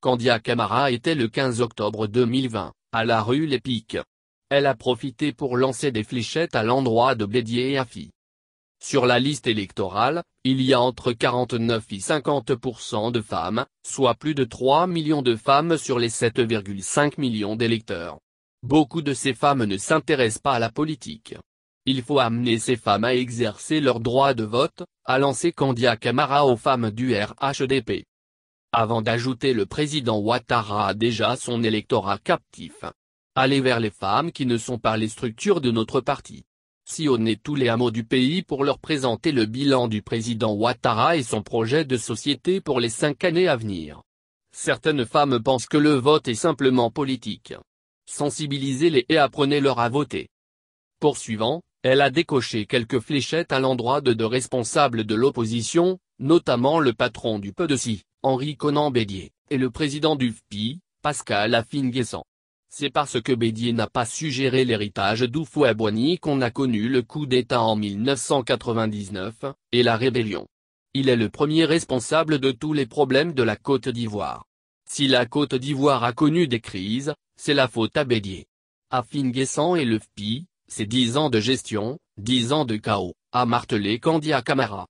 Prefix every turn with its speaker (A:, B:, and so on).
A: Candia Camara était le 15 octobre 2020, à la rue Les Piques. Elle a profité pour lancer des fléchettes à l'endroit de Bédier et Afi. Sur la liste électorale, il y a entre 49 et 50% de femmes, soit plus de 3 millions de femmes sur les 7,5 millions d'électeurs. Beaucoup de ces femmes ne s'intéressent pas à la politique. Il faut amener ces femmes à exercer leur droit de vote, à lancer Candia Camara aux femmes du RHDP. Avant d'ajouter le président Ouattara a déjà son électorat captif. Allez vers les femmes qui ne sont pas les structures de notre parti. sillonnez tous les hameaux du pays pour leur présenter le bilan du président Ouattara et son projet de société pour les cinq années à venir. Certaines femmes pensent que le vote est simplement politique. Sensibilisez-les et apprenez-leur à voter. Poursuivant, elle a décoché quelques fléchettes à l'endroit de deux responsables de l'opposition, notamment le patron du PEDECI. Henri Conan Bédié, et le président du FPI, Pascal Affinguessan. C'est parce que Bédié n'a pas su gérer l'héritage Boigny qu'on a connu le coup d'État en 1999, et la rébellion. Il est le premier responsable de tous les problèmes de la Côte d'Ivoire. Si la Côte d'Ivoire a connu des crises, c'est la faute à Bédier. Affinguessan et le FPI, c'est dix ans de gestion, dix ans de chaos, a martelé Candia Camara.